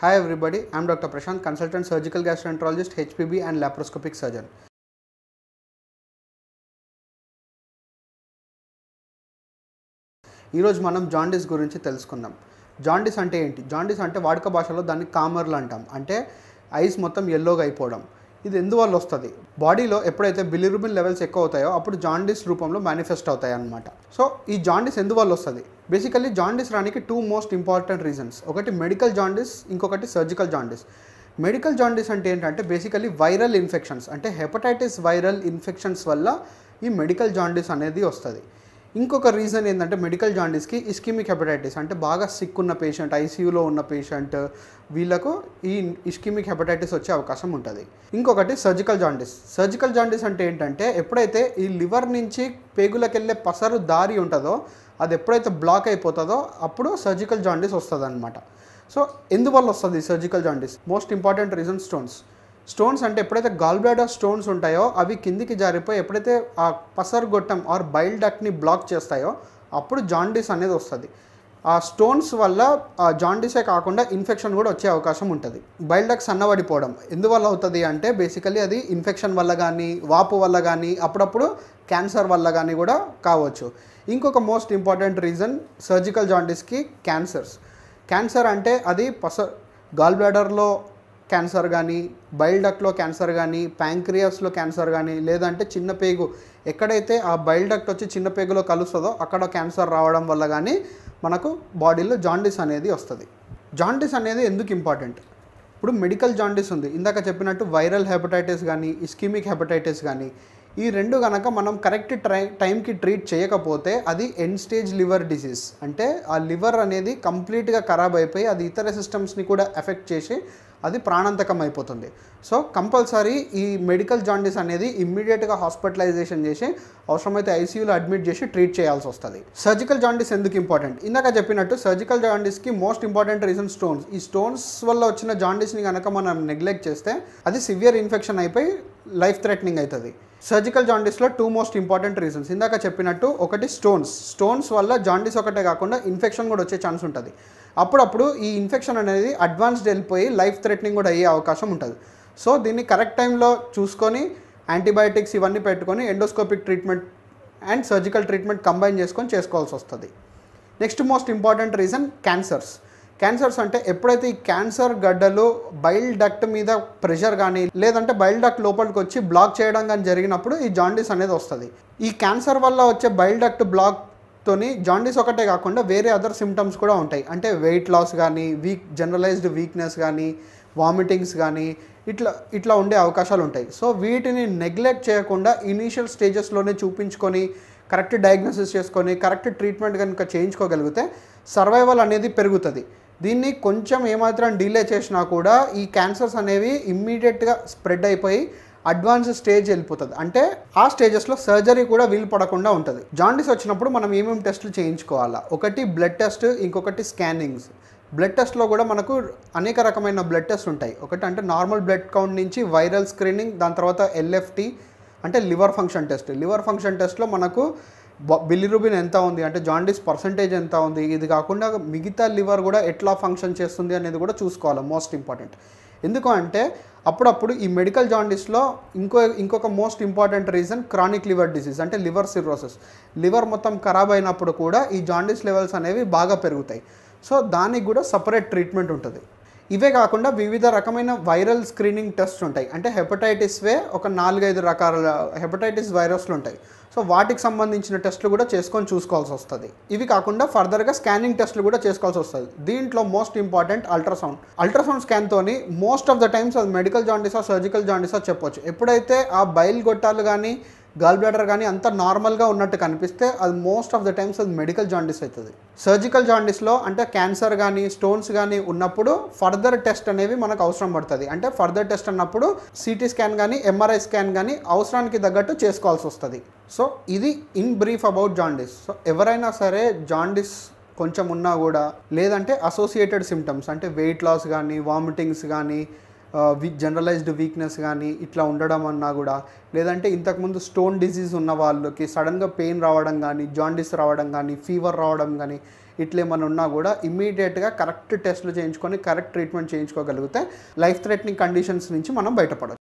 hi everybody I'm doctor Prashant consultant surgical surgical HPB and laparoscopic surgeon ఈరోజు మనం jaundice గురించి తెలుసుకుందాం జాండీస్ అంటే ఏంటి జాండీస్ అంటే వాడుక భాషలో దాన్ని కామర్లు అంటాం అంటే ఐస్ మొత్తం ఎల్లోగా అయిపోవడం ఇది ఎందువల్ల వస్తుంది బాడీలో ఎప్పుడైతే బిలిరుబిన్ లెవెల్స్ ఎక్కువ అవుతాయో అప్పుడు జాండీస్ రూపంలో మేనిఫెస్ట్ అవుతాయి అన్నమాట సో ఈ జాండీస్ ఎందువల్ల వస్తుంది బేసికల్లీ జాండీస్ రానికి టూ మోస్ట్ ఇంపార్టెంట్ రీజన్స్ ఒకటి మెడికల్ జాండీస్ ఇంకొకటి సర్జికల్ జాండీస్ మెడికల్ జాండీస్ అంటే ఏంటంటే బేసికలీ వైరల్ ఇన్ఫెక్షన్స్ అంటే హెపటైటిస్ వైరల్ ఇన్ఫెక్షన్స్ వల్ల ఈ మెడికల్ జాండీస్ అనేది వస్తుంది ఇంకొక రీజన్ ఏంటంటే మెడికల్ జాండీస్కి ఇస్కిమిక్ హెపటైటిస్ అంటే బాగా సిక్ ఉన్న పేషెంట్ ఐసీయూలో ఉన్న పేషెంట్ వీళ్ళకు ఈ ఇస్కిమిక్ హెపటైటిస్ వచ్చే అవకాశం ఉంటుంది ఇంకొకటి సర్జికల్ జాండీస్ సర్జికల్ జాండీస్ అంటే ఏంటంటే ఎప్పుడైతే ఈ లివర్ నుంచి పేగులకెళ్ళే పసరు దారి ఉంటుందో అది ఎప్పుడైతే బ్లాక్ అయిపోతుందో అప్పుడు సర్జికల్ జాండీస్ వస్తుంది అనమాట సో ఎందువల్ల వస్తుంది surgical jaundice most important reason stones stones అంటే ఎప్పుడైతే గాల్ స్టోన్స్ ఉంటాయో అవి కిందికి జారిపోయి ఎప్పుడైతే ఆ గొట్టం ఆర్ బైల్ డక్ని బ్లాక్ చేస్తాయో అప్పుడు జాండీస్ అనేది వస్తుంది ఆ స్టోన్స్ వల్ల ఆ జాండీసే కాకుండా ఇన్ఫెక్షన్ కూడా వచ్చే అవకాశం ఉంటుంది బైల్ డక్ సన్నబడిపోవడం ఎందువల్ల అవుతుంది అంటే బేసికలీ అది ఇన్ఫెక్షన్ వల్ల కానీ వాపు వల్ల కానీ అప్పుడప్పుడు క్యాన్సర్ వల్ల కానీ కూడా కావచ్చు ఇంకొక మోస్ట్ ఇంపార్టెంట్ రీజన్ సర్జికల్ జాండీస్కి క్యాన్సర్స్ క్యాన్సర్ అంటే అది పస గాల్బ్లాడర్లో క్యాన్సర్ కానీ బైల్ డక్ట్లో క్యాన్సర్ కానీ ప్యాంక్రియాస్లో క్యాన్సర్ కానీ లేదంటే చిన్న పేగు ఎక్కడైతే ఆ బైల్ డక్ట్ వచ్చి చిన్న పేగులో కలుస్తుందో అక్కడ క్యాన్సర్ రావడం వల్ల కానీ మనకు బాడీలో జాండీస్ అనేది వస్తుంది జాండీస్ అనేది ఎందుకు ఇంపార్టెంట్ ఇప్పుడు మెడికల్ జాండీస్ ఉంది ఇందాక చెప్పినట్టు వైరల్ హెపటైటిస్ కానీ ఇస్కిమిక్ హెపటైటిస్ కానీ ఈ రెండు కనుక మనం కరెక్ట్ ట్రై టైంకి ట్రీట్ చేయకపోతే అది ఎన్ స్టేజ్ లివర్ డిసీజ్ అంటే ఆ లివర్ అనేది కంప్లీట్గా ఖరాబ్ అయిపోయి అది ఇతర సిస్టమ్స్ని కూడా ఎఫెక్ట్ చేసి అది ప్రాణాంతకం అయిపోతుంది సో కంపల్సరీ ఈ మెడికల్ జాండీస్ అనేది ఇమ్మీడియట్గా హాస్పిటలైజేషన్ చేసి అవసరమైతే ఐసీయూలో అడ్మిట్ చేసి ట్రీట్ చేయాల్సి వస్తుంది సర్జికల్ జాండీస్ ఎందుకు ఇంపార్టెంట్ ఇందాక చెప్పినట్టు సర్జికల్ జాండీస్కి మోస్ట్ ఇంపార్టెంట్ రీజన్ స్టోన్స్ ఈ స్టోన్స్ వల్ల వచ్చిన జాండీస్ని కనుక మనం నెగ్లెక్ట్ చేస్తే అది సివియర్ ఇన్ఫెక్షన్ అయిపోయి లైఫ్ థ్రెటనింగ్ అవుతుంది సర్జికల్ జాండీస్లో టూ మోస్ట్ ఇంపార్టెంట్ రీజన్స్ ఇందాక చెప్పినట్టు ఒకటి స్టోన్స్ స్టోన్స్ వల్ల జాండీస్ ఒకటే కాకుండా ఇన్ఫెక్షన్ కూడా వచ్చే ఛాన్స్ ఉంటుంది అప్పుడప్పుడు ఈ ఇన్ఫెక్షన్ అనేది అడ్వాన్స్డ్ వెళ్ళిపోయి లైఫ్ థ్రెటనింగ్ కూడా అయ్యే అవకాశం ఉంటుంది సో దీన్ని కరెక్ట్ టైంలో చూసుకొని యాంటీబయాటిక్స్ ఇవన్నీ పెట్టుకొని endoscopic treatment and surgical treatment combine చేసుకొని చేసుకోవాల్సి వస్తుంది next most important reason cancers cancers అంటే ఎప్పుడైతే ఈ క్యాన్సర్ గడ్డలు బైల్ డక్ట్ మీద ప్రెషర్ కానీ లేదంటే బైల్ డక్ట్ లోపలికి వచ్చి బ్లాక్ చేయడం కానీ జరిగినప్పుడు ఈ జాండీస్ అనేది వస్తుంది ఈ క్యాన్సర్ వల్ల వచ్చే బైల్ డక్ట్ బ్లాక్ తోని జాండీస్ ఒకటే కాకుండా వేరే అదర్ సిమ్టమ్స్ కూడా ఉంటాయి అంటే వెయిట్ లాస్ కానీ వీక్ జనరలైజ్డ్ వీక్నెస్ కానీ వామిటింగ్స్ కానీ ఇట్లా ఇట్లా ఉండే అవకాశాలు ఉంటాయి సో వీటిని నెగ్లెక్ట్ చేయకుండా ఇనీషియల్ స్టేజెస్లోనే చూపించుకొని కరెక్ట్ డయాగ్నోసిస్ చేసుకొని కరెక్ట్ ట్రీట్మెంట్ కనుక చేయించుకోగలిగితే సర్వైవల్ అనేది పెరుగుతుంది దీన్ని కొంచెం ఏమాత్రం డిలే చేసినా కూడా ఈ క్యాన్సర్స్ అనేవి ఇమ్మీడియట్గా స్ప్రెడ్ అయిపోయి అడ్వాన్స్ స్టేజ్ వెళ్ళిపోతుంది అంటే ఆ స్టేజెస్లో సర్జరీ కూడా వీలు పడకుండా ఉంటుంది జాండీస్ వచ్చినప్పుడు మనం ఏమేమి టెస్టులు చేయించుకోవాలా ఒకటి బ్లడ్ టెస్ట్ ఇంకొకటి స్కానింగ్స్ బ్లడ్ టెస్ట్లో కూడా మనకు అనేక రకమైన బ్లడ్ టెస్ట్ ఉంటాయి ఒకటి అంటే నార్మల్ బ్లడ్ కౌంట్ నుంచి వైరల్ స్క్రీనింగ్ దాని తర్వాత ఎల్ఎఫ్టీ అంటే liver function test liver function టెస్ట్లో మనకు బిల్లిరుబిన్ ఎంత ఉంది అంటే జాండీస్ పర్సంటేజ్ ఎంత ఉంది ఇది కాకుండా మిగతా లివర్ కూడా ఎట్లా ఫంక్షన్ చేస్తుంది అనేది కూడా చూసుకోవాలి మోస్ట్ ఇంపార్టెంట్ ఎందుకు అంటే అప్పుడప్పుడు ఈ మెడికల్ జాండీస్లో ఇంకో ఇంకొక most important reason chronic liver disease అంటే లివర్ సిరోసిస్ లివర్ మొత్తం ఖరాబ్ అయినప్పుడు కూడా ఈ జాండీస్ లెవెల్స్ అనేవి బాగా పెరుగుతాయి సో దానికి కూడా సపరేట్ ట్రీట్మెంట్ ఉంటుంది ఇవే కాకుండా వివిధ రకమైన వైరల్ స్క్రీనింగ్ టెస్ట్ ఉంటాయి అంటే హెపటైటిస్వే ఒక నాలుగైదు రకాల హెపటైటిస్ వైరస్లు ఉంటాయి సో వాటికి సంబంధించిన టెస్టులు కూడా చేసుకొని చూసుకోవాల్సి వస్తుంది ఇవి కాకుండా ఫర్దర్గా స్కానింగ్ టెస్టులు కూడా చేసుకోవాల్సి వస్తుంది దీంట్లో మోస్ట్ ఇంపార్టెంట్ అల్ట్రాసౌండ్ అల్ట్రాసౌండ్ స్కాన్తోని మోస్ట్ ఆఫ్ ద టైమ్స్ అది మెడికల్ జాండీసా సర్జికల్ జాండీసా చెప్పొచ్చు ఎప్పుడైతే ఆ బయలు గొట్టాలు కానీ గాల్ బ్లాడర్ కానీ అంత నార్మల్గా ఉన్నట్టు కనిపిస్తే అది మోస్ట్ ఆఫ్ ద టైమ్స్ అది మెడికల్ జాండీస్ అవుతుంది సర్జికల్ జాండీస్లో అంటే క్యాన్సర్ కానీ స్టోన్స్ కానీ ఉన్నప్పుడు ఫర్దర్ టెస్ట్ అనేవి మనకు అవసరం పడుతుంది అంటే ఫర్దర్ టెస్ట్ అన్నప్పుడు సిటీ స్కాన్ కానీ ఎంఆర్ఐ స్కాన్ కానీ అవసరానికి తగ్గట్టు చేసుకోవాల్సి వస్తుంది సో ఇది in brief about jaundice so ఎవరైనా సరే జాండీస్ కొంచెం ఉన్నా కూడా లేదంటే అసోసియేటెడ్ సిమ్టమ్స్ అంటే వెయిట్ లాస్ కానీ వామిటింగ్స్ కానీ జనరలైజ్డ్ వీక్నెస్ కానీ ఇట్లా ఉండడం అన్నా కూడా లేదంటే ఇంతకుముందు స్టోన్ డిజీజ్ ఉన్న వాళ్ళకి సడన్గా పెయిన్ రావడం కానీ జాండిస్ రావడం కానీ ఫీవర్ రావడం కానీ ఇట్లా ఏమైనా ఉన్నా కూడా ఇమ్మీడియట్గా కరెక్ట్ టెస్ట్లు చేయించుకొని కరెక్ట్ ట్రీట్మెంట్ చేయించుకోగలిగితే లైఫ్ థ్రెటనింగ్ కండిషన్స్ నుంచి మనం బయటపడవచ్చు